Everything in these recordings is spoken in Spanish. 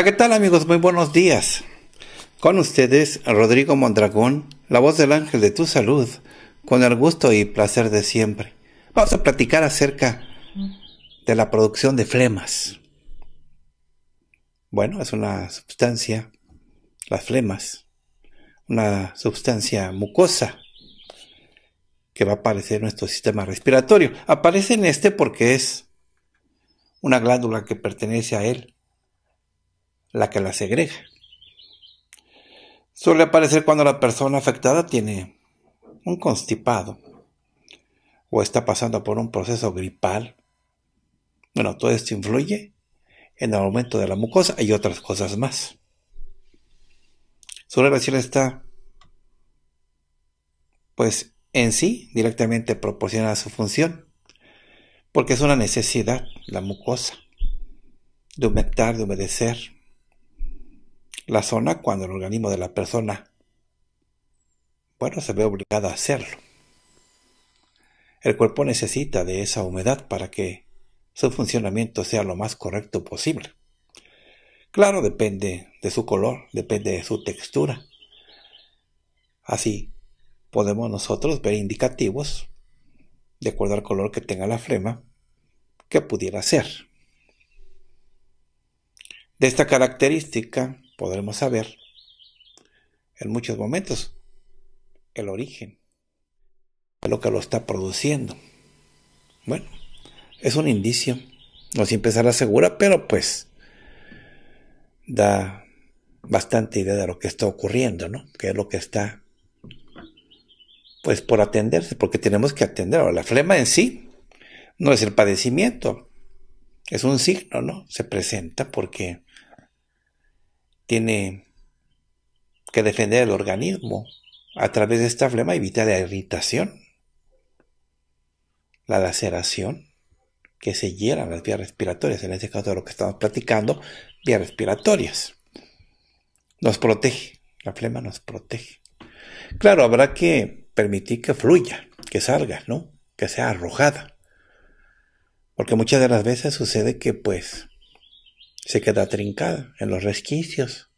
Hola, ¿qué tal amigos? Muy buenos días. Con ustedes, Rodrigo Mondragón, la voz del ángel de tu salud, con el gusto y placer de siempre. Vamos a platicar acerca de la producción de flemas. Bueno, es una sustancia, las flemas, una sustancia mucosa que va a aparecer en nuestro sistema respiratorio. Aparece en este porque es una glándula que pertenece a él la que la segrega. Suele aparecer cuando la persona afectada tiene un constipado o está pasando por un proceso gripal. Bueno, todo esto influye en el aumento de la mucosa y otras cosas más. Su relación está, pues, en sí directamente proporcionada a su función, porque es una necesidad la mucosa de humectar, de humedecer, la zona cuando el organismo de la persona, bueno, se ve obligado a hacerlo. El cuerpo necesita de esa humedad para que su funcionamiento sea lo más correcto posible. Claro, depende de su color, depende de su textura. Así podemos nosotros ver indicativos, de acuerdo al color que tenga la flema, que pudiera ser. De esta característica podremos saber en muchos momentos el origen de lo que lo está produciendo. Bueno, es un indicio, no siempre será segura, pero pues da bastante idea de lo que está ocurriendo, ¿no? Que es lo que está, pues por atenderse, porque tenemos que atender. Ahora, la flema en sí no es el padecimiento, es un signo, ¿no? Se presenta porque tiene que defender el organismo a través de esta flema evita la irritación, la laceración, que se hieran las vías respiratorias, en este caso de lo que estamos platicando, vías respiratorias. Nos protege, la flema nos protege. Claro, habrá que permitir que fluya, que salga, ¿no? Que sea arrojada. Porque muchas de las veces sucede que pues se queda trincada en los resquicios,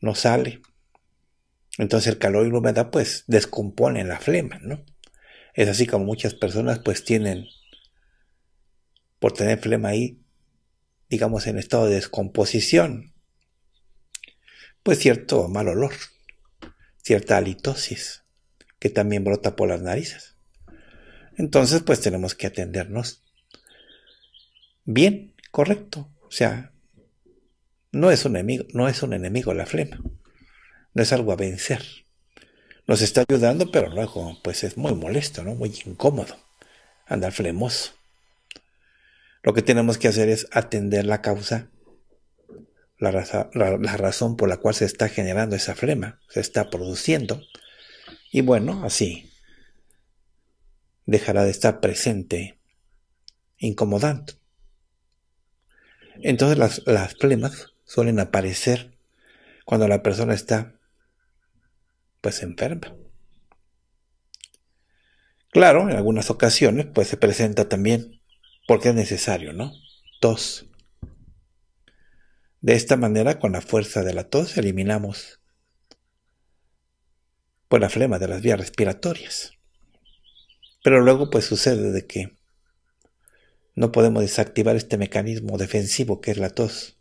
no sale. Entonces el calor y la humedad pues descomponen la flema, ¿no? Es así como muchas personas pues tienen, por tener flema ahí, digamos en estado de descomposición, pues cierto mal olor, cierta halitosis, que también brota por las narices. Entonces pues tenemos que atendernos bien, correcto, o sea, no es un enemigo, no es un enemigo la flema. No es algo a vencer. Nos está ayudando, pero luego pues es muy molesto, ¿no? Muy incómodo andar flemoso. Lo que tenemos que hacer es atender la causa, la, razón por la cual se está generando esa flema, se está produciendo. Y bueno, así dejará de estar presente, incomodando. Entonces las, flemas suelen aparecer cuando la persona está pues enferma. Claro, en algunas ocasiones pues se presenta también porque es necesario, ¿no? Tos. De esta manera, con la fuerza de la tos, eliminamos pues la flema de las vías respiratorias. Pero luego pues sucede de que no podemos desactivar este mecanismo defensivo que es la tos.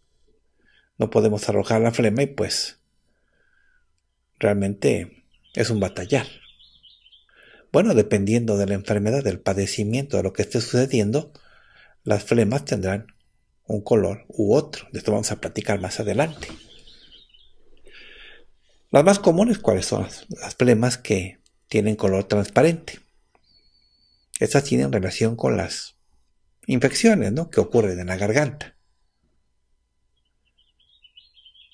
No podemos arrojar la flema y pues realmente es un batallar. Bueno, dependiendo de la enfermedad, del padecimiento, de lo que esté sucediendo, las flemas tendrán un color u otro. De esto vamos a platicar más adelante. Las más comunes, ¿cuáles son? Las flemas que tienen color transparente. Estas tienen relación con las infecciones ¿no? que ocurren en la garganta.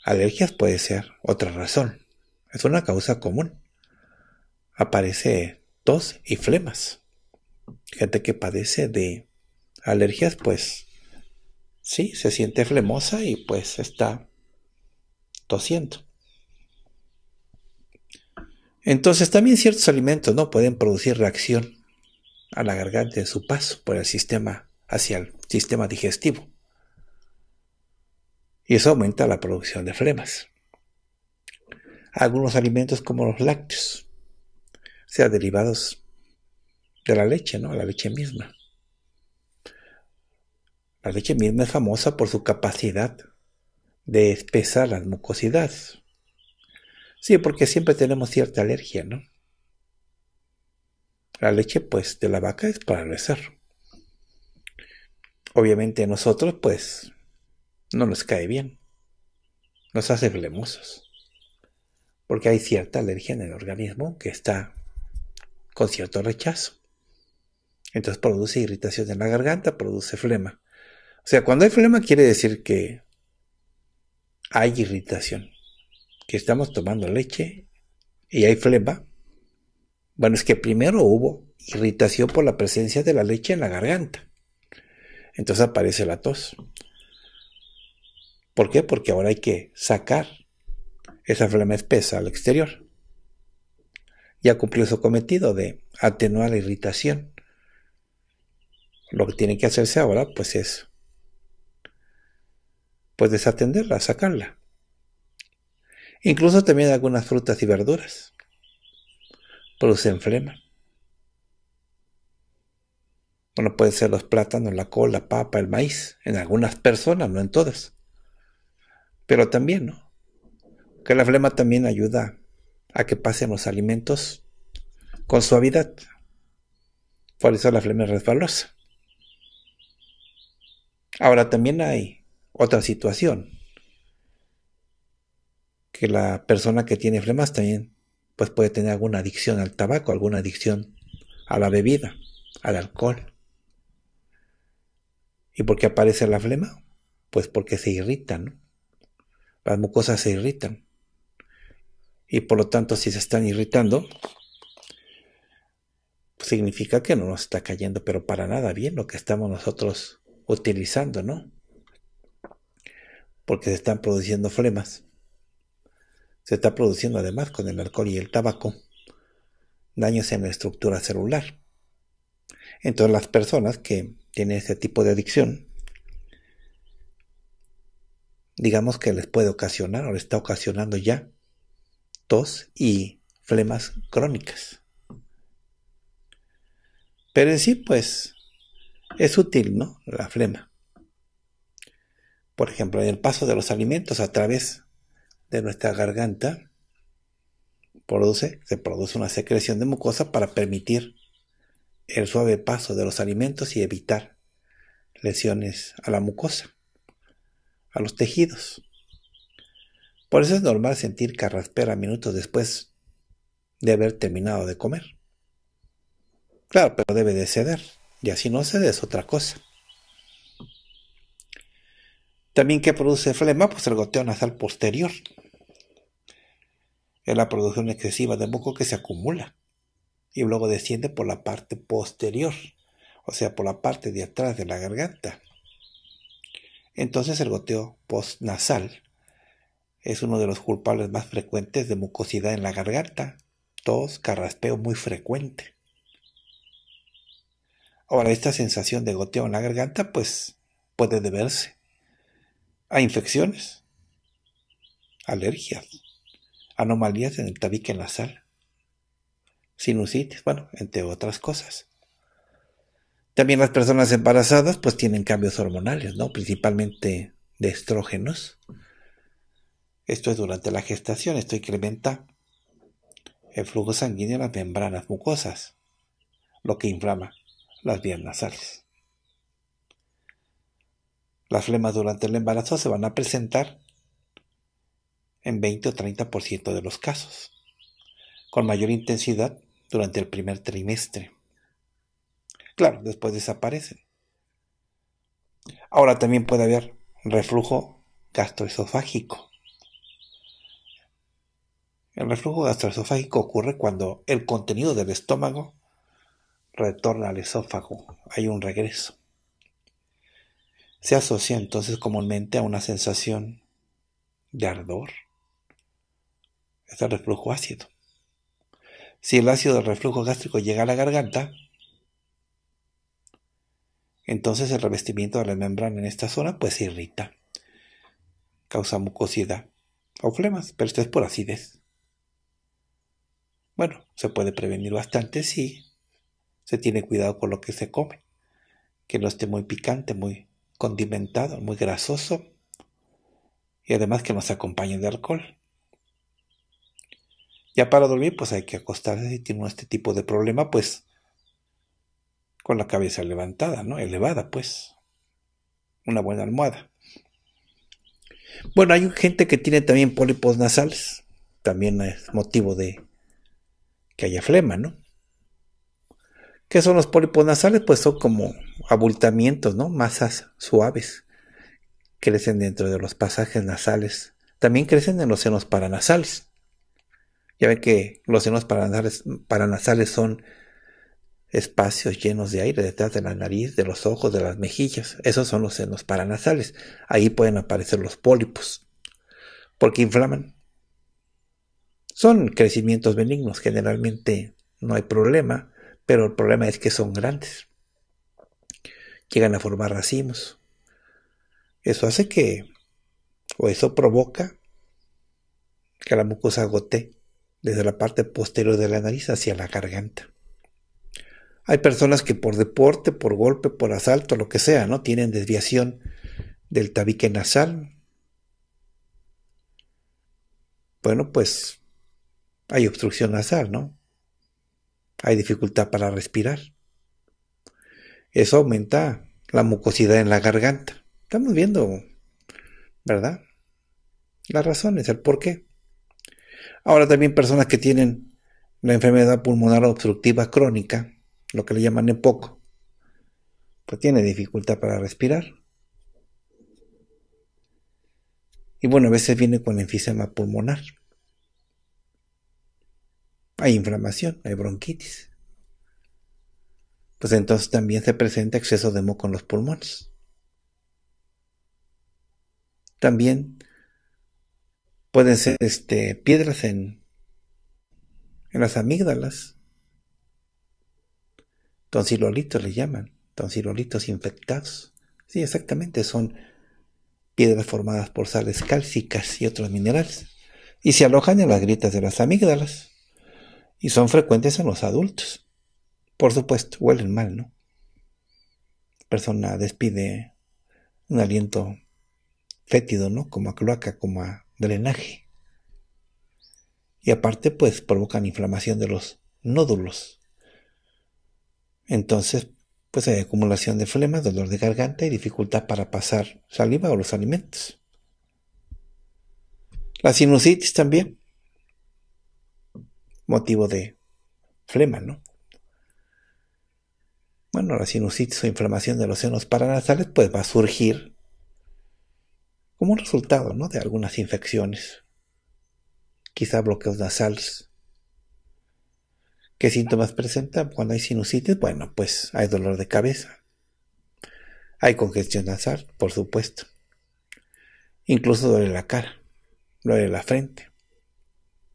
Alergias puede ser otra razón. Es una causa común. Aparece tos y flemas. Gente que padece de alergias, pues sí, se siente flemosa y pues está tosiendo. Entonces también ciertos alimentos no pueden producir reacción a la garganta en su paso por el sistema hacia el sistema digestivo. Y eso aumenta la producción de flemas. Algunos alimentos como los lácteos, o sea, derivados de la leche, ¿no? La leche misma. La leche misma es famosa por su capacidad de espesar la mucosidad. Sí, porque siempre tenemos cierta alergia, ¿no? La leche, pues, de la vaca es para rezar obviamente a nosotros pues no nos cae bien, nos hace flemosos, porque hay cierta alergia en el organismo que está con cierto rechazo. Entonces produce irritación en la garganta, produce flema. O sea, cuando hay flema quiere decir que hay irritación, que estamos tomando leche y hay flema. Bueno, es que primero hubo irritación por la presencia de la leche en la garganta. Entonces aparece la tos. ¿Por qué? Porque ahora hay que sacar esa flema espesa al exterior. Ya cumplió su cometido de atenuar la irritación. Lo que tiene que hacerse ahora, pues es pues desatenderla, sacarla. Incluso también algunas frutas y verduras producen flema. Bueno, pueden ser los plátanos, la col, la papa, el maíz, en algunas personas, no en todas. Pero también, ¿no? Que la flema también ayuda a que pasen los alimentos con suavidad. Por eso la flema es resbalosa. Ahora también hay otra situación. Que la persona que tiene flemas también pues puede tener alguna adicción al tabaco, alguna adicción a la bebida, al alcohol. ¿Y por qué aparece la flema? Pues porque se irritan. ¿no? Las mucosas se irritan. Y por lo tanto, si se están irritando, pues significa que no nos está cayendo, pero para nada bien lo que estamos nosotros utilizando, ¿no? Porque se están produciendo flemas. Se está produciendo además con el alcohol y el tabaco daños en la estructura celular. Entonces las personas que tiene ese tipo de adicción, digamos que les puede ocasionar o le está ocasionando ya tos y flemas crónicas. Pero en sí, pues, es útil, ¿no? La flema. Por ejemplo, en el paso de los alimentos a través de nuestra garganta, produce, se produce una secreción de mucosa para permitir el suave paso de los alimentos y evitar lesiones a la mucosa, a los tejidos. Por eso es normal sentir carraspera minutos después de haber terminado de comer. Claro, pero debe de ceder, y así no cede es otra cosa. También que produce flema, pues el goteo nasal posterior. Es la producción excesiva de moco que se acumula y luego desciende por la parte posterior o sea, por la parte de atrás de la garganta. Entonces el goteo postnasal es uno de los culpables más frecuentes de mucosidad en la garganta, tos, carraspeo muy frecuente. Ahora, esta sensación de goteo en la garganta, pues, puede deberse a infecciones, alergias, anomalías en el tabique nasal, sinusitis, bueno, entre otras cosas. También las personas embarazadas pues tienen cambios hormonales, ¿no? Principalmente de estrógenos. Esto es durante la gestación, esto incrementa el flujo sanguíneo en las membranas mucosas, lo que inflama las vías nasales. Las flemas durante el embarazo se van a presentar en 20 o 30% de los casos, con mayor intensidad durante el primer trimestre. Claro, después desaparecen. Ahora también puede haber reflujo gastroesofágico. El reflujo gastroesofágico ocurre cuando el contenido del estómago retorna al esófago, hay un regreso. Se asocia entonces comúnmente a una sensación de ardor. Es este el reflujo ácido. Si el ácido del reflujo gástrico llega a la garganta, entonces el revestimiento de la membrana en esta zona pues irrita, causa mucosidad o flemas, pero esto es por acidez. Bueno, se puede prevenir bastante si se tiene cuidado con lo que se come, que no esté muy picante, muy condimentado, muy grasoso y además que no se acompañe de alcohol. Ya para dormir pues hay que acostarse si tiene este tipo de problema pues con la cabeza levantada, ¿no? Elevada, pues. Una buena almohada. Bueno, hay gente que tiene también pólipos nasales. También es motivo de que haya flema, ¿no? ¿Qué son los pólipos nasales? Pues son como abultamientos, ¿no? Masas suaves. Crecen dentro de los pasajes nasales. También crecen en los senos paranasales. Ya ven que los senos paranasales, paranasales son espacios llenos de aire detrás de la nariz, de los ojos, de las mejillas. Esos son los senos paranasales. Ahí pueden aparecer los pólipos, porque inflaman. Son crecimientos benignos, generalmente no hay problema, pero el problema es que son grandes. Llegan a formar racimos. Eso hace que, o eso provoca que la mucosa gote desde la parte posterior de la nariz hacia la garganta. Hay personas que por deporte, por golpe, por asalto, lo que sea, ¿no? Tienen desviación del tabique nasal. Bueno, pues hay obstrucción nasal, ¿no? Hay dificultad para respirar. Eso aumenta la mucosidad en la garganta. Estamos viendo, ¿verdad? Las razones, el por qué. Ahora también personas que tienen la enfermedad pulmonar obstructiva crónica, lo que le llaman poco pues tiene dificultad para respirar. Y bueno, a veces viene con enfisema pulmonar. Hay inflamación, hay bronquitis. Pues entonces también se presenta exceso de moco en los pulmones. También pueden ser este, piedras en, en las amígdalas tonsilolitos le llaman, tonsilolitos infectados. Sí, exactamente, son piedras formadas por sales cálcicas y otros minerales, y se alojan en las grietas de las amígdalas, y son frecuentes en los adultos. Por supuesto, huelen mal, ¿no? La persona despide un aliento fétido, ¿no? Como a cloaca, como a drenaje. Y aparte, pues provocan inflamación de los nódulos entonces, pues hay acumulación de flema, dolor de garganta y dificultad para pasar saliva o los alimentos. La sinusitis también, motivo de flema, ¿no? Bueno, la sinusitis o inflamación de los senos paranasales pues va a surgir como un resultado, ¿no? De algunas infecciones, quizá bloqueos nasales. ¿Qué síntomas presenta? Cuando hay sinusitis, bueno, pues hay dolor de cabeza. Hay congestión nasal, por supuesto. Incluso duele la cara, duele la frente,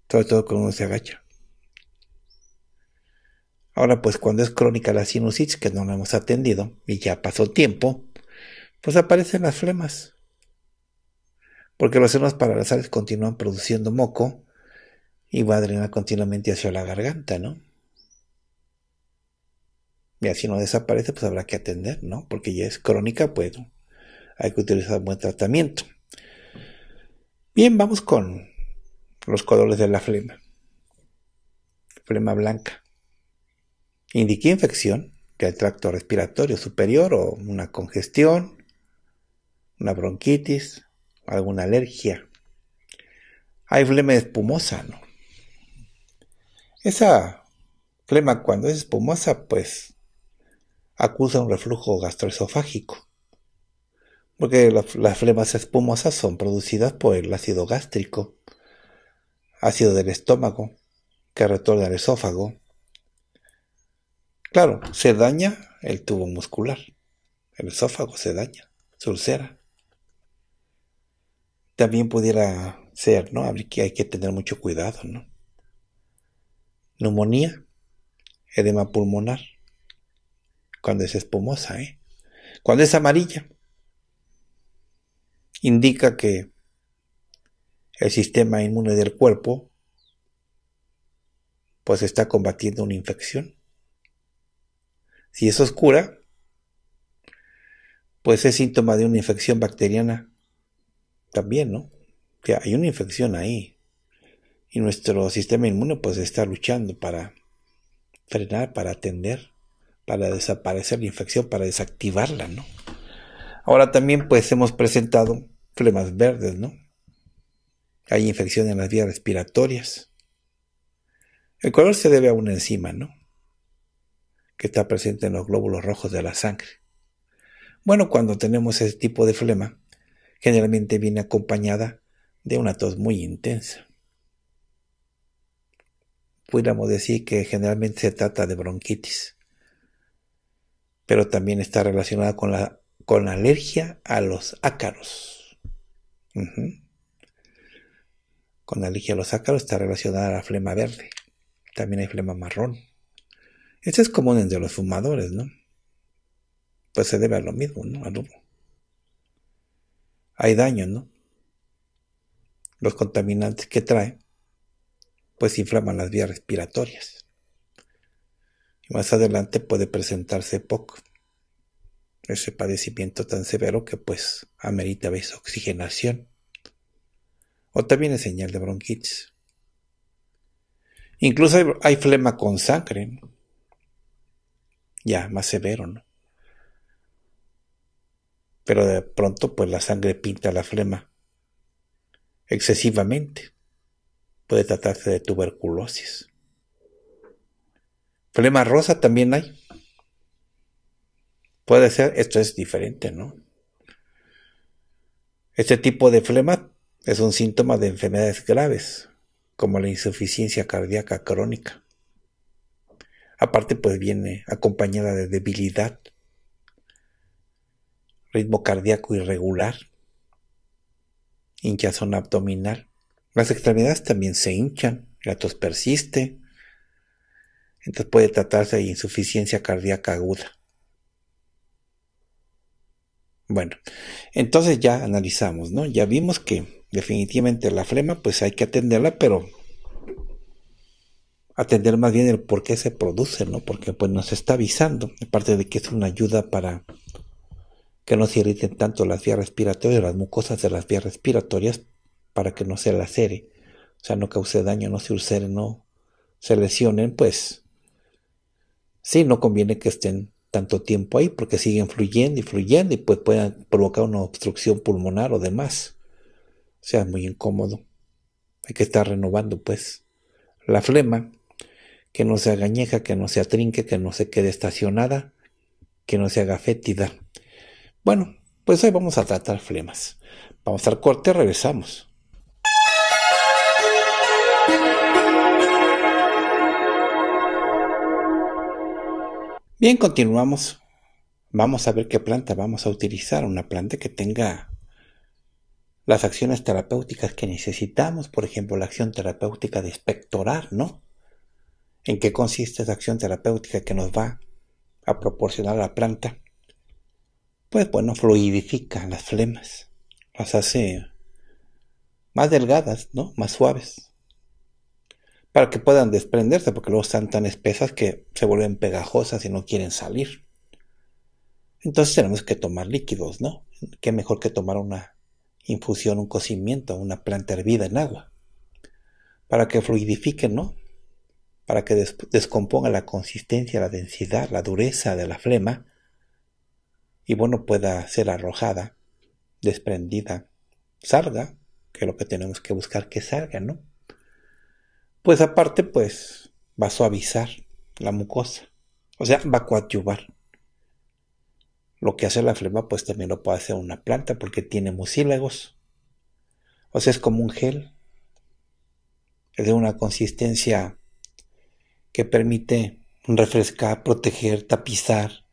sobre todo cuando uno se agacha. Ahora, pues cuando es crónica la sinusitis, que no la hemos atendido y ya pasó tiempo, pues aparecen las flemas. Porque los senos paranasales continúan produciendo moco y va a drenar continuamente hacia la garganta, ¿no? Y si no desaparece, pues habrá que atender, ¿no? Porque ya es crónica, pues hay que utilizar buen tratamiento. Bien, vamos con los colores de la flema. Flema blanca. Indiqué infección del tracto respiratorio superior o una congestión, una bronquitis, alguna alergia. Hay flema espumosa, ¿no? Esa flema cuando es espumosa, pues acusa un reflujo gastroesofágico, porque las, flemas espumosas son producidas por el ácido gástrico, ácido del estómago, que retorna al esófago. Claro, se daña el tubo muscular, el esófago se daña, se ulcera. También pudiera ser, ¿no? Hay que, hay que tener mucho cuidado, ¿no? Neumonía, edema pulmonar, cuando es espumosa, ¿eh? cuando es amarilla, indica que el sistema inmune del cuerpo pues está combatiendo una infección. Si es oscura, pues es síntoma de una infección bacteriana también, ¿no? O hay una infección ahí. Y nuestro sistema inmune pues está luchando para frenar, para atender para desaparecer la infección, para desactivarla, ¿no? Ahora también pues hemos presentado flemas verdes, ¿no? Hay infección en las vías respiratorias. El color se debe a una enzima, ¿no? Que está presente en los glóbulos rojos de la sangre. Bueno, cuando tenemos ese tipo de flema, generalmente viene acompañada de una tos muy intensa. Pudiéramos decir que generalmente se trata de bronquitis pero también está relacionada con la, con alergia a los ácaros. Con la alergia a los ácaros está relacionada a la flema verde. También hay flema marrón. Eso este es común entre los fumadores, ¿no? Pues se debe a lo mismo, ¿no? Al humo. Hay daño, ¿no? Los contaminantes que trae, pues inflaman las vías respiratorias y más adelante puede presentarse POC, ese padecimiento tan severo que pues amerita oxigenación o también es señal de bronquitis. Incluso hay, flema con sangre, ya más severo, ¿no? Pero de pronto pues la sangre pinta la flema excesivamente. Puede tratarse de tuberculosis. Flema rosa también hay. Puede ser, esto es diferente, ¿no? Este tipo de flema es un síntoma de enfermedades graves, como la insuficiencia cardíaca crónica. Aparte, pues viene acompañada de debilidad, ritmo cardíaco irregular, hinchazón abdominal. Las extremidades también se hinchan, la tos persiste, entonces puede tratarse de insuficiencia cardíaca aguda. Bueno, entonces ya analizamos, ¿no? Ya vimos que definitivamente la flema, pues hay que atenderla, pero atender más bien el por qué se produce, ¿no? Porque pues nos está avisando, aparte de que es una ayuda para que no se irriten tanto las vías respiratorias, las mucosas de las vías respiratorias, para que no se lacere, o sea, no cause daño, no se ulcere, no se lesionen, pues sí, no conviene que estén tanto tiempo ahí porque siguen fluyendo y fluyendo y pues pueden provocar una obstrucción pulmonar o demás. O sea, es muy incómodo. Hay que estar renovando pues la flema, que no se agañeja, que no se atrinque, que no se quede estacionada, que no se haga fétida. Bueno, pues hoy vamos a tratar flemas. Vamos al corte, regresamos. Bien, continuamos. Vamos a ver qué planta vamos a utilizar. Una planta que tenga las acciones terapéuticas que necesitamos. Por ejemplo, la acción terapéutica de espectorar, ¿no? ¿En qué consiste esa acción terapéutica que nos va a proporcionar la planta? Pues bueno, fluidifica las flemas. Las hace más delgadas, ¿no? Más suaves para que puedan desprenderse, porque luego están tan espesas que se vuelven pegajosas y no quieren salir. Entonces tenemos que tomar líquidos, ¿no? Qué mejor que tomar una infusión, un cocimiento, una planta hervida en agua, para que fluidifiquen, ¿no? Para que descomponga la consistencia, la densidad, la dureza de la flema, y bueno, pueda ser arrojada, desprendida, salga, que es lo que tenemos que buscar que salga, ¿no? pues aparte, pues va a suavizar la mucosa. O sea, va a coadyuvar. Lo que hace la flema, pues también lo puede hacer una planta porque tiene mucílagos. O sea, es como un gel. Es de una consistencia que permite refrescar, proteger, tapizar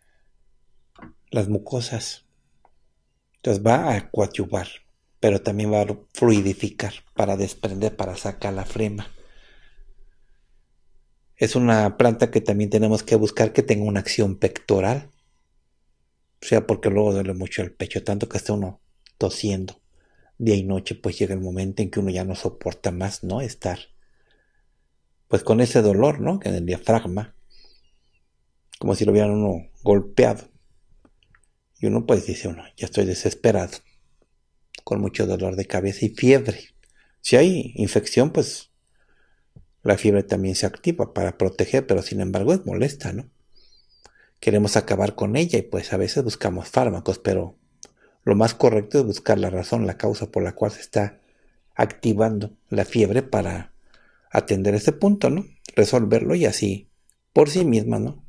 las mucosas. Entonces va a coadyuvar, pero también va a fluidificar para desprender, para sacar la flema es una planta que también tenemos que buscar que tenga una acción pectoral. O sea, porque luego duele mucho el pecho, tanto que está uno tosiendo día y noche, pues llega el momento en que uno ya no soporta más, ¿no? Estar, pues con ese dolor, ¿no? en el diafragma, como si lo hubieran uno golpeado. Y uno pues dice, uno, ya estoy desesperado, con mucho dolor de cabeza y fiebre. Si hay infección, pues la fiebre también se activa para proteger, pero sin embargo es molesta, ¿no? Queremos acabar con ella y pues a veces buscamos fármacos, pero lo más correcto es buscar la razón, la causa por la cual se está activando la fiebre para atender ese punto, ¿no? Resolverlo y así, por sí misma, ¿no?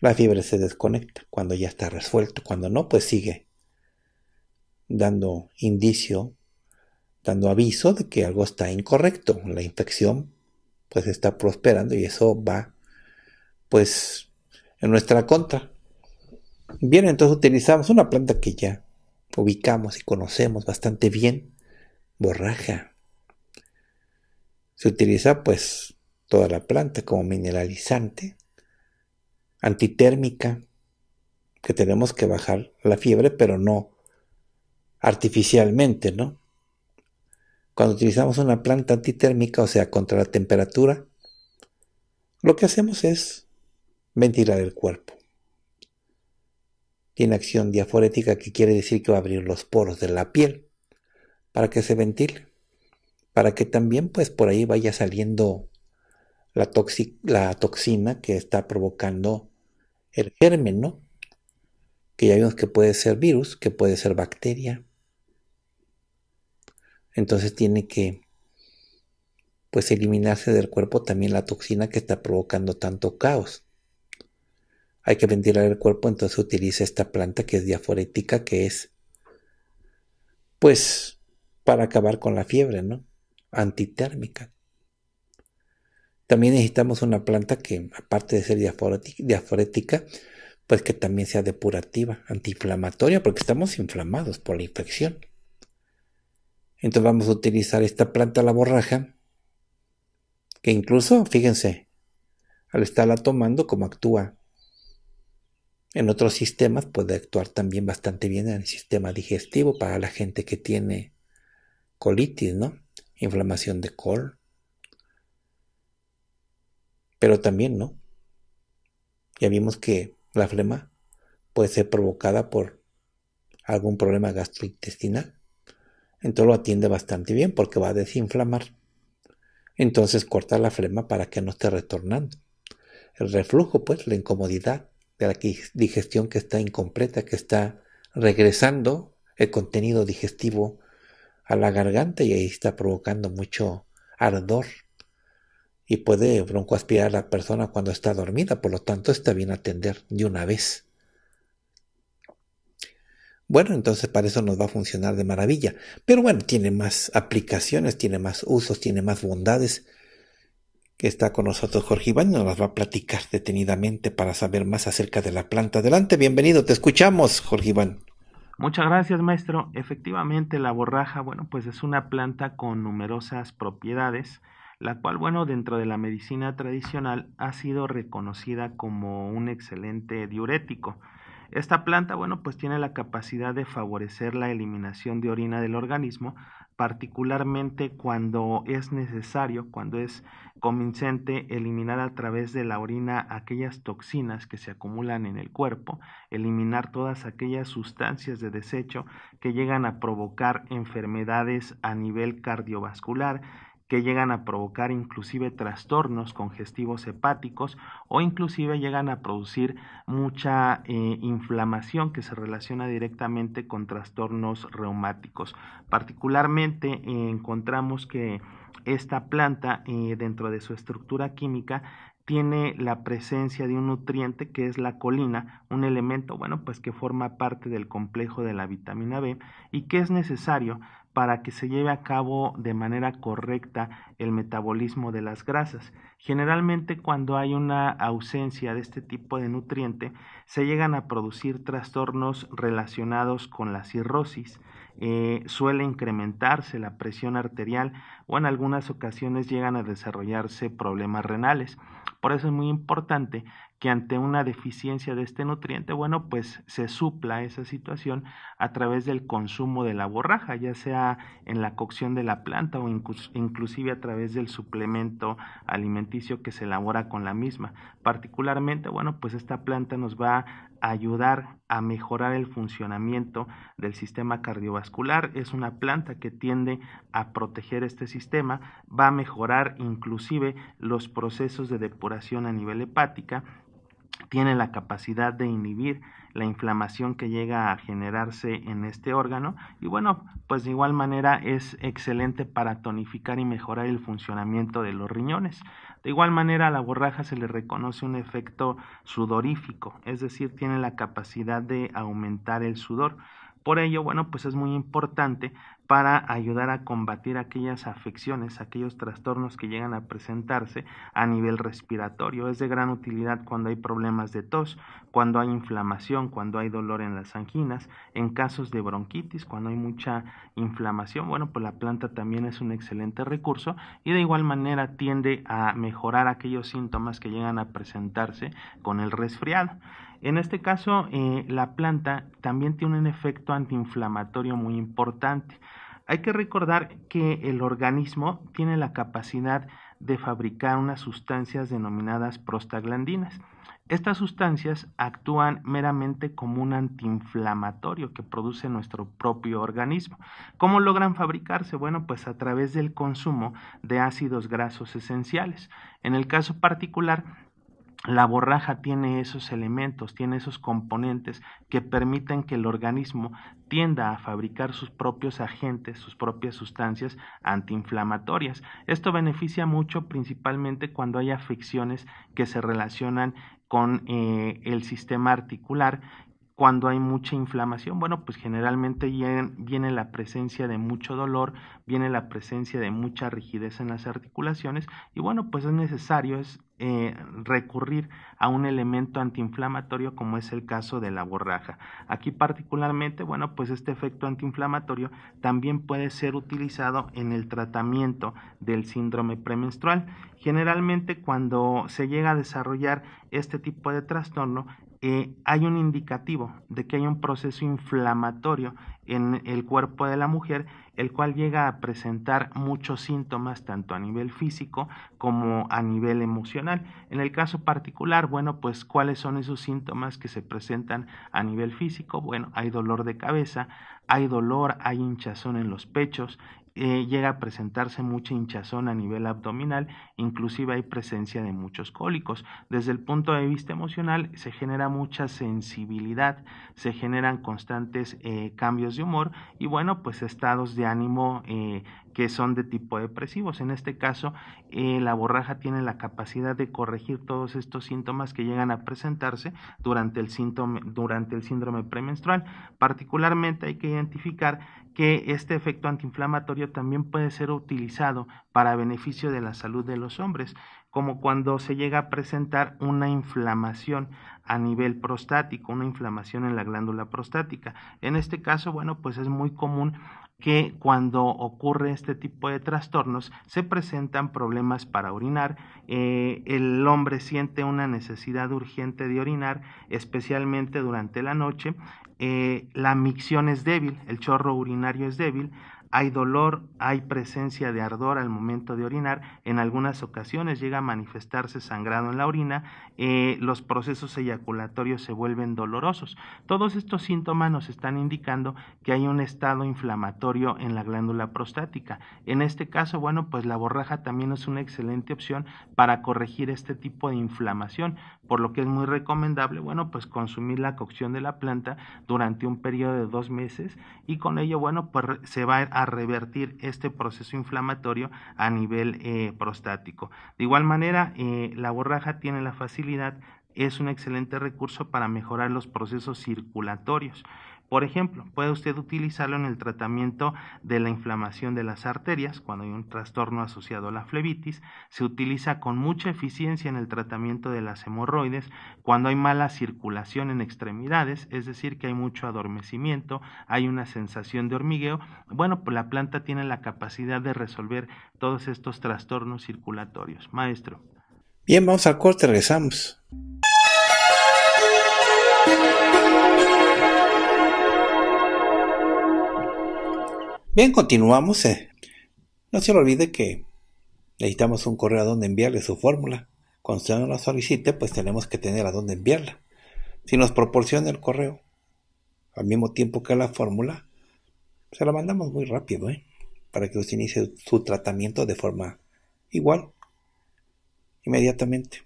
La fiebre se desconecta cuando ya está resuelto, cuando no, pues sigue dando indicio, dando aviso de que algo está incorrecto. La infección pues está prosperando y eso va pues en nuestra contra. Bien, entonces utilizamos una planta que ya ubicamos y conocemos bastante bien, borraja. Se utiliza pues toda la planta como mineralizante, antitérmica, que tenemos que bajar la fiebre, pero no artificialmente, ¿no? Cuando utilizamos una planta antitérmica, o sea, contra la temperatura, lo que hacemos es ventilar el cuerpo. Tiene acción diaforética que quiere decir que va a abrir los poros de la piel para que se ventile, para que también pues por ahí vaya saliendo la, la toxina que está provocando el germen, ¿no? Que ya vimos que puede ser virus, que puede ser bacteria, entonces tiene que pues eliminarse del cuerpo también la toxina que está provocando tanto caos. Hay que ventilar el cuerpo, entonces utiliza esta planta que es diaforética, que es pues para acabar con la fiebre, ¿no? Antitérmica. También necesitamos una planta que, aparte de ser diaforética, pues que también sea depurativa, antiinflamatoria, porque estamos inflamados por la infección. Entonces vamos a utilizar esta planta la borraja, que incluso, fíjense, al estarla tomando, como actúa en otros sistemas, puede actuar también bastante bien en el sistema digestivo para la gente que tiene colitis, ¿no? Inflamación de col. Pero también, ¿no? Ya vimos que la flema puede ser provocada por algún problema gastrointestinal. Entonces lo atiende bastante bien porque va a desinflamar. Entonces corta la flema para que no esté retornando. El reflujo, pues, la incomodidad de la digestión que está incompleta, que está regresando el contenido digestivo a la garganta y ahí está provocando mucho ardor. Y puede broncoaspirar a la persona cuando está dormida, por lo tanto está bien atender de una vez. Bueno, entonces para eso nos va a funcionar de maravilla. Pero bueno, tiene más aplicaciones, tiene más usos, tiene más bondades. Que está con nosotros Jorge Iván, nos las va a platicar detenidamente para saber más acerca de la planta. Adelante, bienvenido, te escuchamos, Jorge Iván. Muchas gracias, maestro. Efectivamente, la borraja, bueno, pues es una planta con numerosas propiedades, la cual, bueno, dentro de la medicina tradicional ha sido reconocida como un excelente diurético. Esta planta, bueno, pues tiene la capacidad de favorecer la eliminación de orina del organismo, particularmente cuando es necesario, cuando es convincente eliminar a través de la orina aquellas toxinas que se acumulan en el cuerpo, eliminar todas aquellas sustancias de desecho que llegan a provocar enfermedades a nivel cardiovascular que llegan a provocar inclusive trastornos congestivos hepáticos o inclusive llegan a producir mucha eh, inflamación que se relaciona directamente con trastornos reumáticos. Particularmente eh, encontramos que esta planta eh, dentro de su estructura química tiene la presencia de un nutriente que es la colina, un elemento, bueno, pues que forma parte del complejo de la vitamina B y que es necesario para que se lleve a cabo de manera correcta el metabolismo de las grasas. Generalmente cuando hay una ausencia de este tipo de nutriente, se llegan a producir trastornos relacionados con la cirrosis, eh, suele incrementarse la presión arterial o en algunas ocasiones llegan a desarrollarse problemas renales. Por eso es muy importante que ante una deficiencia de este nutriente, bueno, pues se supla esa situación a través del consumo de la borraja, ya sea en la cocción de la planta o inclusive a través del suplemento alimenticio que se elabora con la misma. Particularmente, bueno, pues esta planta nos va ayudar a mejorar el funcionamiento del sistema cardiovascular. Es una planta que tiende a proteger este sistema, va a mejorar inclusive los procesos de depuración a nivel hepática, tiene la capacidad de inhibir la inflamación que llega a generarse en este órgano y bueno, pues de igual manera es excelente para tonificar y mejorar el funcionamiento de los riñones. De igual manera, a la borraja se le reconoce un efecto sudorífico, es decir, tiene la capacidad de aumentar el sudor. Por ello, bueno, pues es muy importante para ayudar a combatir aquellas afecciones, aquellos trastornos que llegan a presentarse a nivel respiratorio. Es de gran utilidad cuando hay problemas de tos, cuando hay inflamación, cuando hay dolor en las anginas, en casos de bronquitis, cuando hay mucha inflamación. Bueno, pues la planta también es un excelente recurso y de igual manera tiende a mejorar aquellos síntomas que llegan a presentarse con el resfriado. En este caso, eh, la planta también tiene un efecto antiinflamatorio muy importante. Hay que recordar que el organismo tiene la capacidad de fabricar unas sustancias denominadas prostaglandinas. Estas sustancias actúan meramente como un antiinflamatorio que produce nuestro propio organismo. ¿Cómo logran fabricarse? Bueno, pues a través del consumo de ácidos grasos esenciales. En el caso particular la borraja tiene esos elementos, tiene esos componentes que permiten que el organismo tienda a fabricar sus propios agentes, sus propias sustancias antiinflamatorias. Esto beneficia mucho principalmente cuando hay afecciones que se relacionan con eh, el sistema articular cuando hay mucha inflamación, bueno, pues generalmente viene la presencia de mucho dolor, viene la presencia de mucha rigidez en las articulaciones y bueno, pues es necesario, es eh, recurrir a un elemento antiinflamatorio como es el caso de la borraja. Aquí particularmente, bueno, pues este efecto antiinflamatorio también puede ser utilizado en el tratamiento del síndrome premenstrual. Generalmente cuando se llega a desarrollar este tipo de trastorno, eh, hay un indicativo de que hay un proceso inflamatorio en el cuerpo de la mujer el cual llega a presentar muchos síntomas tanto a nivel físico como a nivel emocional. En el caso particular, bueno, pues cuáles son esos síntomas que se presentan a nivel físico. Bueno, hay dolor de cabeza, hay dolor, hay hinchazón en los pechos, eh, llega a presentarse mucha hinchazón a nivel abdominal, inclusive hay presencia de muchos cólicos. Desde el punto de vista emocional se genera mucha sensibilidad, se generan constantes eh, cambios de humor y bueno, pues estados de ánimo eh, que son de tipo depresivos. En este caso, la borraja tiene la capacidad de corregir todos estos síntomas que llegan a presentarse durante el, durante el síndrome premenstrual. Particularmente hay que identificar que este efecto antiinflamatorio también puede ser utilizado para beneficio de la salud de los hombres, como cuando se llega a presentar una inflamación a nivel prostático, una inflamación en la glándula prostática. En este caso, bueno, pues es muy común que cuando ocurre este tipo de trastornos se presentan problemas para orinar, eh, el hombre siente una necesidad urgente de orinar, especialmente durante la noche, eh, la micción es débil, el chorro urinario es débil, hay dolor, hay presencia de ardor al momento de orinar, en algunas ocasiones llega a manifestarse sangrado en la orina, eh, los procesos eyaculatorios se vuelven dolorosos. Todos estos síntomas nos están indicando que hay un estado inflamatorio en la glándula prostática. En este caso, bueno, pues la borraja también es una excelente opción para corregir este tipo de inflamación, por lo que es muy recomendable, bueno, pues consumir la cocción de la planta durante un periodo de dos meses y con ello, bueno, pues se va a revertir este proceso inflamatorio a nivel eh, prostático. De igual manera, eh, la borraja tiene la facilidad, es un excelente recurso para mejorar los procesos circulatorios. Por ejemplo, puede usted utilizarlo en el tratamiento de la inflamación de las arterias, cuando hay un trastorno asociado a la flebitis, se utiliza con mucha eficiencia en el tratamiento de las hemorroides, cuando hay mala circulación en extremidades, es decir, que hay mucho adormecimiento, hay una sensación de hormigueo. Bueno, pues la planta tiene la capacidad de resolver todos estos trastornos circulatorios. Maestro. Bien, vamos al corte, regresamos. Bien, continuamos. Eh. No se le olvide que necesitamos un correo a donde enviarle su fórmula. Cuando usted no la solicite, pues tenemos que tener a dónde enviarla. Si nos proporciona el correo al mismo tiempo que la fórmula, se la mandamos muy rápido, eh, Para que usted inicie su tratamiento de forma igual, inmediatamente.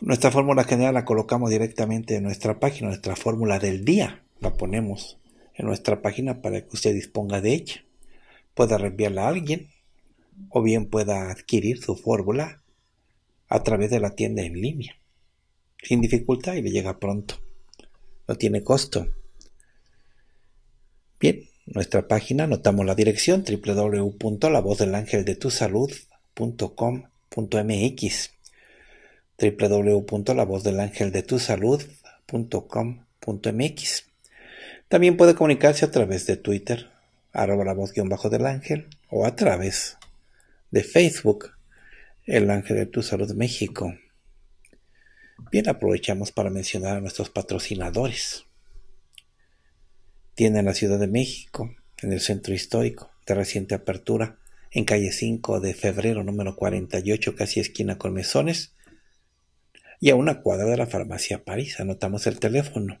Nuestra fórmula general la colocamos directamente en nuestra página, nuestra fórmula del día la ponemos en nuestra página para que usted disponga de ella, pueda reenviarla a alguien o bien pueda adquirir su fórmula a través de la tienda en línea, sin dificultad y le llega pronto. No tiene costo. Bien, nuestra página, anotamos la dirección www.lavozdelangeldetusalud.com.mx www.lavozdelangeldetusalud.com.mx también puede comunicarse a través de Twitter, arroba la voz guión bajo del ángel, o a través de Facebook, el ángel de tu salud México. Bien, aprovechamos para mencionar a nuestros patrocinadores. Tiene la Ciudad de México, en el centro histórico, de reciente apertura, en calle 5 de febrero, número 48, casi esquina con mesones, y a una cuadra de la farmacia París. Anotamos el teléfono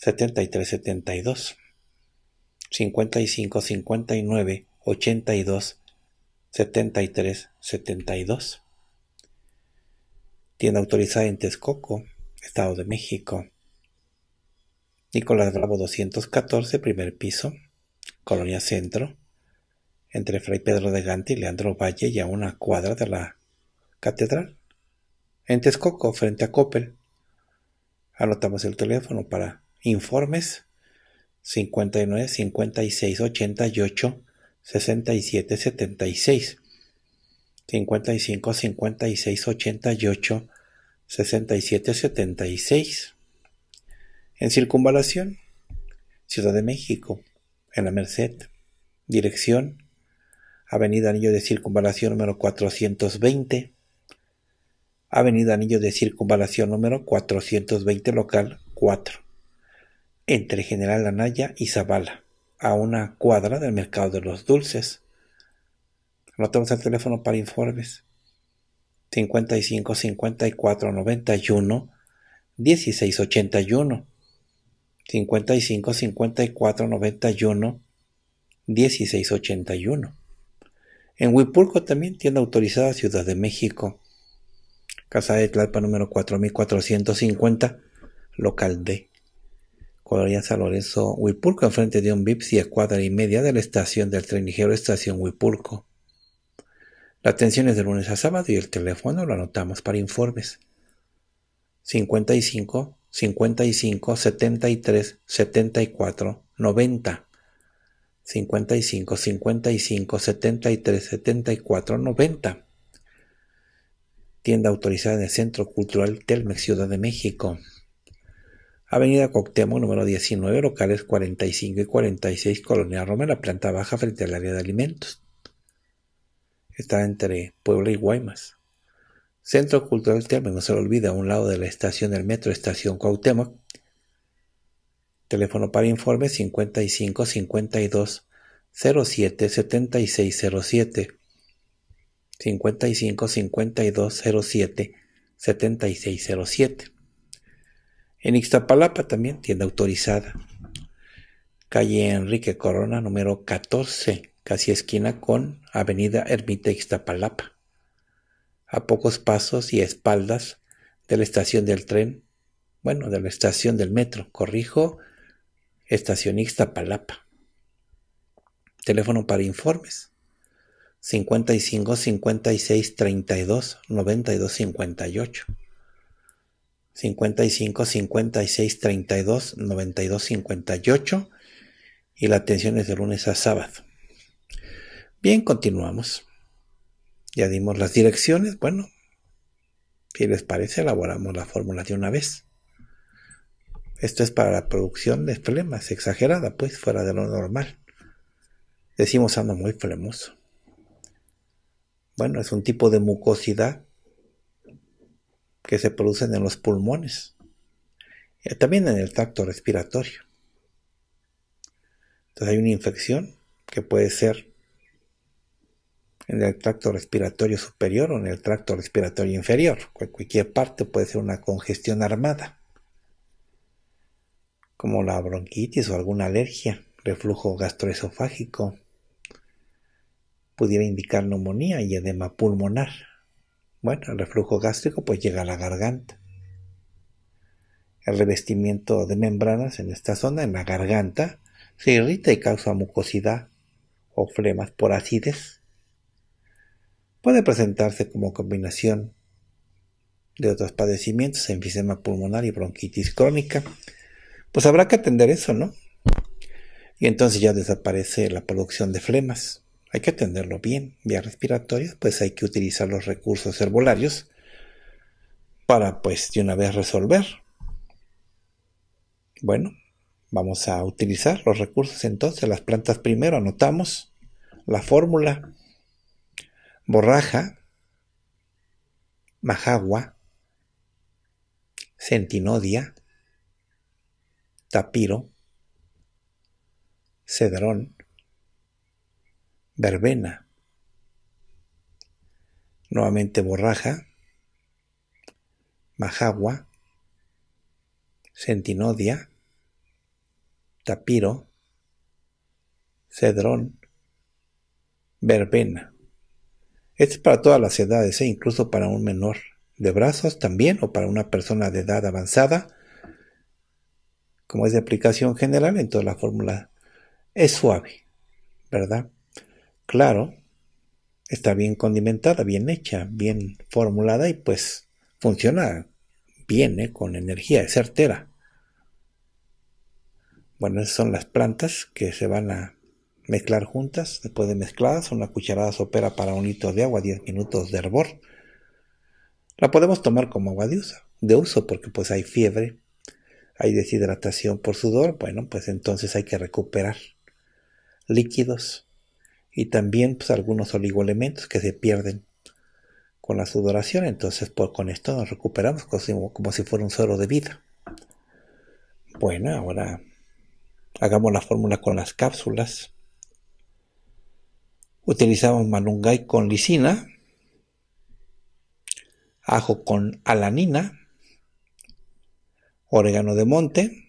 73, 72, 55, 59, 82, 73, 72. Tienda autorizada en Texcoco, Estado de México. Nicolás Bravo 214, primer piso, Colonia Centro, entre Fray Pedro de Gante y Leandro Valle y a una cuadra de la Catedral. En Texcoco, frente a Coppel. Anotamos el teléfono para Informes 59 56 88 67 76 55 56 88 67 76 en circunvalación Ciudad de México en la Merced dirección Avenida Anillo de Circunvalación número 420 Avenida Anillo de Circunvalación número 420 local 4 entre General Anaya y Zavala, a una cuadra del mercado de los dulces. Anotamos el teléfono para informes. 55 54 91 16 81 55 54 91 16 81 En Huipulco también tiene autorizada Ciudad de México. Casa de Tlalpa número 4450, local D con San Lorenzo Huipulco enfrente de un Bipsi a cuadra y media de la estación del tren ligero Estación Huipulco. La atención es de lunes a sábado y el teléfono lo anotamos para informes. 55 55 73 74 90 55 55 73 74 90 Tienda autorizada en el Centro Cultural Telmex Ciudad de México. Avenida Cuauhtémoc, número 19, locales 45 y 46, Colonia Roma, en la planta baja frente al área de alimentos. Está entre Puebla y Guaymas. Centro Cultural Termo, no se lo olvida, a un lado de la estación del metro, estación Cuauhtémoc. Teléfono para informes 55 52 07 76 07. 55 52 07 76 07. En Ixtapalapa también, tienda autorizada. Calle Enrique Corona, número 14, casi esquina con Avenida Ermita Ixtapalapa. A pocos pasos y espaldas de la estación del tren, bueno, de la estación del metro, corrijo, estación Ixtapalapa. Teléfono para informes. 55 56 32 92 58. 55 56 32 92 58 y la atención es de lunes a sábado. Bien, continuamos. Ya dimos las direcciones. Bueno, si les parece, elaboramos la fórmula de una vez. Esto es para la producción de flemas, exagerada, pues, fuera de lo normal. Decimos ando muy flemoso. Bueno, es un tipo de mucosidad que se producen en los pulmones, eh, también en el tracto respiratorio. Entonces hay una infección que puede ser en el tracto respiratorio superior o en el tracto respiratorio inferior. Cualquier parte puede ser una congestión armada, como la bronquitis o alguna alergia, reflujo gastroesofágico, pudiera indicar neumonía y edema pulmonar. Bueno, el reflujo gástrico pues llega a la garganta. El revestimiento de membranas en esta zona, en la garganta, se irrita y causa mucosidad o flemas por acidez. Puede presentarse como combinación de otros padecimientos, enfisema pulmonar y bronquitis crónica. Pues habrá que atender eso, ¿no? Y entonces ya desaparece la producción de flemas. Hay que atenderlo bien, vía respiratoria, pues hay que utilizar los recursos herbolarios para pues de una vez resolver. Bueno, vamos a utilizar los recursos entonces, las plantas primero, anotamos la fórmula, borraja, majagua, centinodia, tapiro, cedrón, verbena. Nuevamente borraja, majagua, centinodia, tapiro, cedrón, verbena. Esto es para todas las edades e incluso para un menor de brazos también o para una persona de edad avanzada. Como es de aplicación general, en la fórmula es suave, ¿verdad? claro, está bien condimentada, bien hecha, bien formulada y pues funciona bien, ¿eh? con energía, es certera. Bueno, esas son las plantas que se van a mezclar juntas. Después de mezcladas, una cucharada sopera para un litro de agua, 10 minutos de hervor. La podemos tomar como agua de uso, de uso porque pues hay fiebre, hay deshidratación por sudor. Bueno, pues entonces hay que recuperar líquidos y también pues, algunos oligoelementos que se pierden con la sudoración. Entonces, con esto nos recuperamos como, si fuera un suero de vida. Bueno, ahora hagamos la fórmula con las cápsulas. Utilizamos malungay con lisina, ajo con alanina, orégano de monte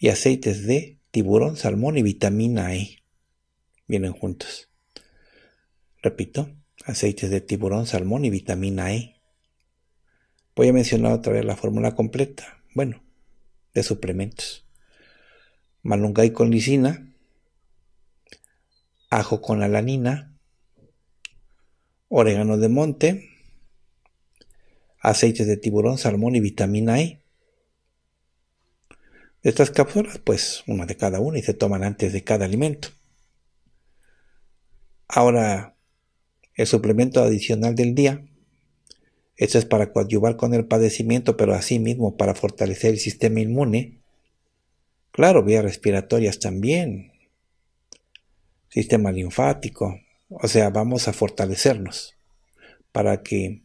y aceites de tiburón, salmón y vitamina E vienen juntos. Repito, aceites de tiburón, salmón y vitamina E. Voy a mencionar otra vez la fórmula completa, bueno, de suplementos. Malungay con lisina, ajo con alanina, orégano de monte, aceites de tiburón, salmón y vitamina E. De estas cápsulas, pues una de cada una y se toman antes de cada alimento. Ahora, el suplemento adicional del día. Esto es para coadyuvar con el padecimiento, pero asimismo para fortalecer el sistema inmune. Claro, vías respiratorias también. Sistema linfático. O sea, vamos a fortalecernos para que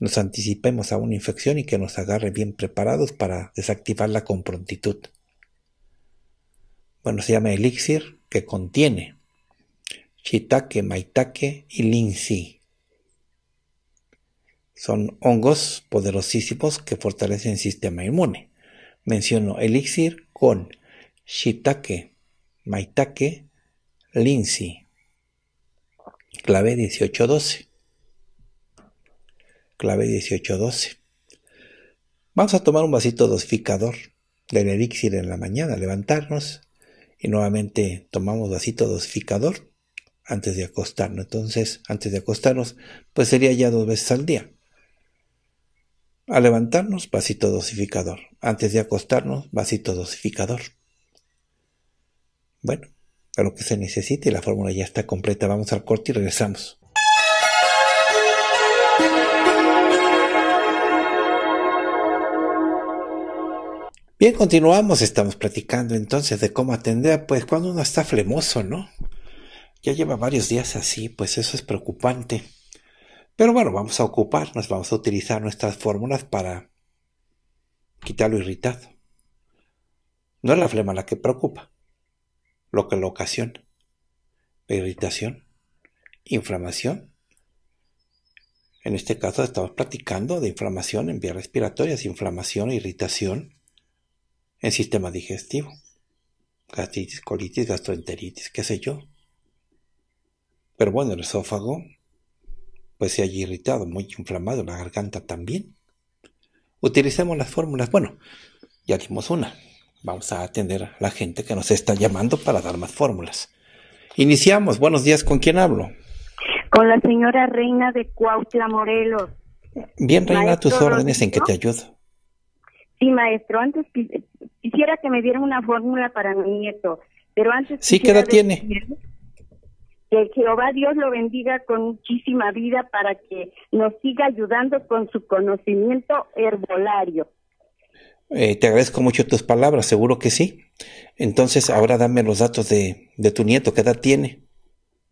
nos anticipemos a una infección y que nos agarre bien preparados para desactivarla con prontitud. Bueno, se llama elixir que contiene shiitake, maitake y linsi. Son hongos poderosísimos que fortalecen el sistema inmune. Menciono elixir con shiitake, maitake, linsi. Clave 1812. Clave 1812. Vamos a tomar un vasito dosificador del elixir en la mañana, levantarnos y nuevamente tomamos vasito dosificador antes de acostarnos. Entonces, antes de acostarnos, pues sería ya dos veces al día. a levantarnos, vasito dosificador. Antes de acostarnos, vasito dosificador. Bueno, a lo que se necesite, la fórmula ya está completa. Vamos al corte y regresamos. Bien, continuamos, estamos platicando entonces de cómo atender, pues cuando uno está flemoso, ¿no? Ya lleva varios días así, pues eso es preocupante. Pero bueno, vamos a ocuparnos, vamos a utilizar nuestras fórmulas para quitar lo irritado. No es la flema la que preocupa, lo que lo ocasiona. Irritación, inflamación. En este caso estamos platicando de inflamación en vías respiratorias, inflamación e irritación en sistema digestivo. Gastritis, colitis, gastroenteritis, qué sé yo. Pero bueno, el esófago, pues se ha irritado, muy inflamado, la garganta también. Utilicemos las fórmulas. Bueno, ya dimos una. Vamos a atender a la gente que nos está llamando para dar más fórmulas. Iniciamos. Buenos días. ¿Con quién hablo? Con la señora Reina de Cuautla, Morelos. Bien, Reina, tus órdenes en que te ayudo. Sí, maestro. Antes quisiera que me dieran una fórmula para mi nieto. Pero antes. Sí, ¿qué edad tiene? que Jehová Dios lo bendiga con muchísima vida para que nos siga ayudando con su conocimiento herbolario. Eh, te agradezco mucho tus palabras, seguro que sí. Entonces, ahora dame los datos de, de tu nieto, ¿qué edad tiene?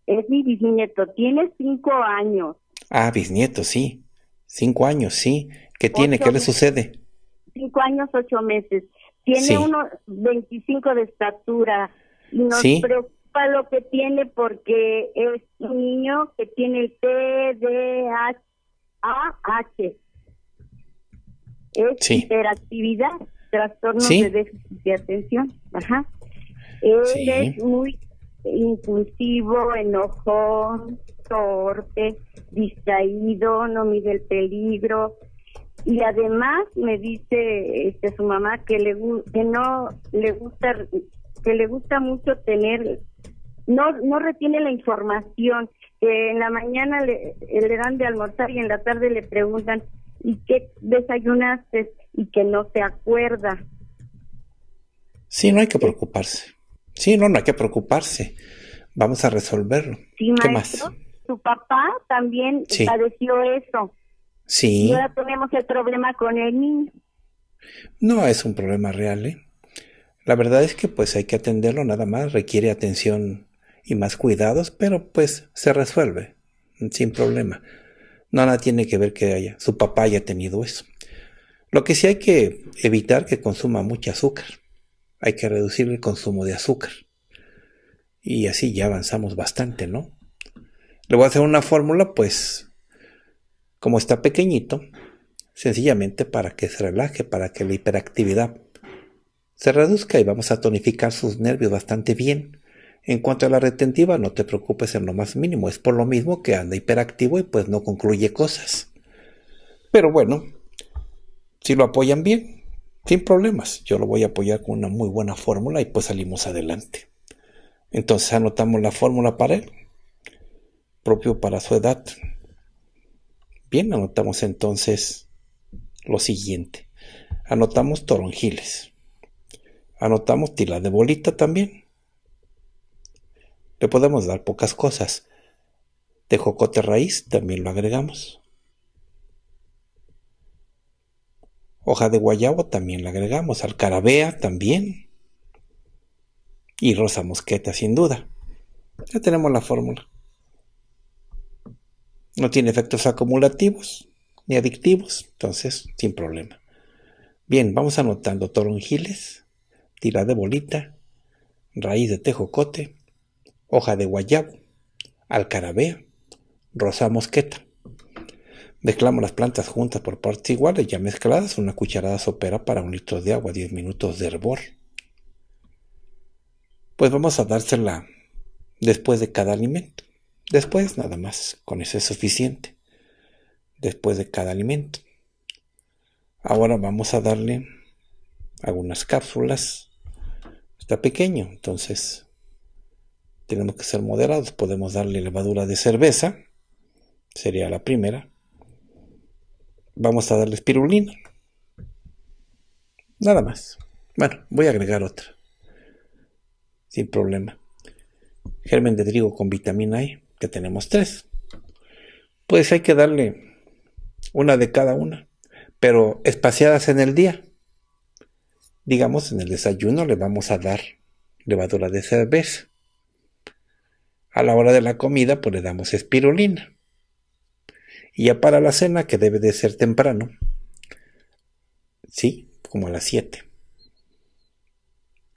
Es mi bisnieto, tiene cinco años. Ah, bisnieto, sí. Cinco años, sí. ¿Qué tiene? ¿Qué le sucede? Cinco años, ocho meses. Tiene unos 25 de estatura. Nos sí lo que tiene porque es un niño que tiene el TDAH. Es interactividad. trastorno de déficit de atención. Ajá. Él es muy impulsivo, enojón, torpe, distraído, no mide el peligro, y además me dice este, su mamá que le que no le gusta que le gusta mucho tener no, no retiene la información. Eh, en la mañana eh, le, dan de almorzar y en la tarde le preguntan, ¿y qué desayunaste? Y que no se acuerda. Sí, no hay que preocuparse. Sí, no, no hay que preocuparse. Vamos a resolverlo. Sí, ¿Qué más? Su papá también padeció eso. Sí. Y ahora tenemos el problema con el niño. No es un problema real, ¿eh? La verdad es que pues hay que atenderlo nada más, requiere atención y más cuidados, pero pues se resuelve sin problema. No, nada tiene que ver que haya, su papá haya tenido eso. Lo que sí hay que evitar que consuma mucho azúcar. Hay que reducir el consumo de azúcar. Y así ya avanzamos bastante, ¿no? Le voy a hacer una fórmula, pues, como está pequeñito, sencillamente para que se relaje, para que la hiperactividad se reduzca y vamos a tonificar sus nervios bastante bien. En cuanto a la retentiva, no te preocupes en lo más mínimo, es por lo mismo que anda hiperactivo y pues no concluye cosas. Pero bueno, si lo apoyan bien, sin problemas, yo lo voy a apoyar con una muy buena fórmula y pues salimos adelante. Entonces anotamos la fórmula para él, propio para su edad. Bien, anotamos entonces lo siguiente. Anotamos toronjiles. Anotamos tila de bolita también le podemos dar pocas cosas. tejocote raíz también lo agregamos. Hoja de guayabo también la agregamos, alcarabea también. Y rosa mosqueta sin duda. Ya tenemos la fórmula. No tiene efectos acumulativos ni adictivos, entonces sin problema. Bien, vamos anotando toronjiles, tira de bolita, raíz de tejocote, hoja de guayabo, alcarabea, rosa mosqueta. Mezclamos las plantas juntas por partes iguales, ya mezcladas, una cucharada sopera para un litro de agua, 10 minutos de hervor. Pues vamos a dársela después de cada alimento. Después nada más, con eso es suficiente. Después de cada alimento. Ahora vamos a darle algunas cápsulas. Está pequeño, entonces tenemos que ser moderados. Podemos darle levadura de cerveza, sería la primera. Vamos a darle espirulina. Nada más. Bueno, voy a agregar otra. Sin problema. Germen de trigo con vitamina E, que tenemos tres. Pues hay que darle una de cada una, pero espaciadas en el día. Digamos, en el desayuno le vamos a dar levadura de cerveza a la hora de la comida, pues le damos espirulina. Y ya para la cena, que debe de ser temprano, sí, como a las 7.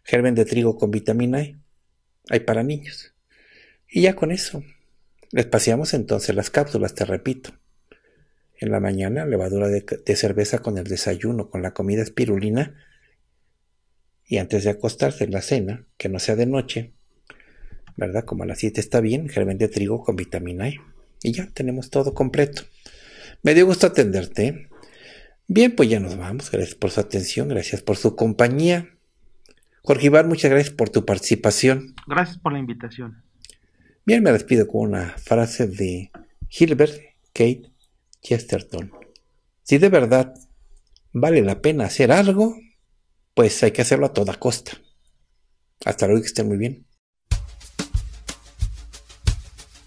Germen de trigo con vitamina E, hay para niños. Y ya con eso, les paseamos entonces las cápsulas, te repito. En la mañana, levadura de, de cerveza con el desayuno, con la comida espirulina, y antes de acostarse en la cena, que no sea de noche, ¿verdad? Como a las 7 está bien, germen de trigo con vitamina E. Y ya tenemos todo completo. Me dio gusto atenderte. Bien, pues ya nos vamos. Gracias por su atención, gracias por su compañía. Jorge Ibar, muchas gracias por tu participación. Gracias por la invitación. Bien, me despido con una frase de Gilbert Kate Chesterton. Si de verdad vale la pena hacer algo, pues hay que hacerlo a toda costa. Hasta luego, que esté muy bien.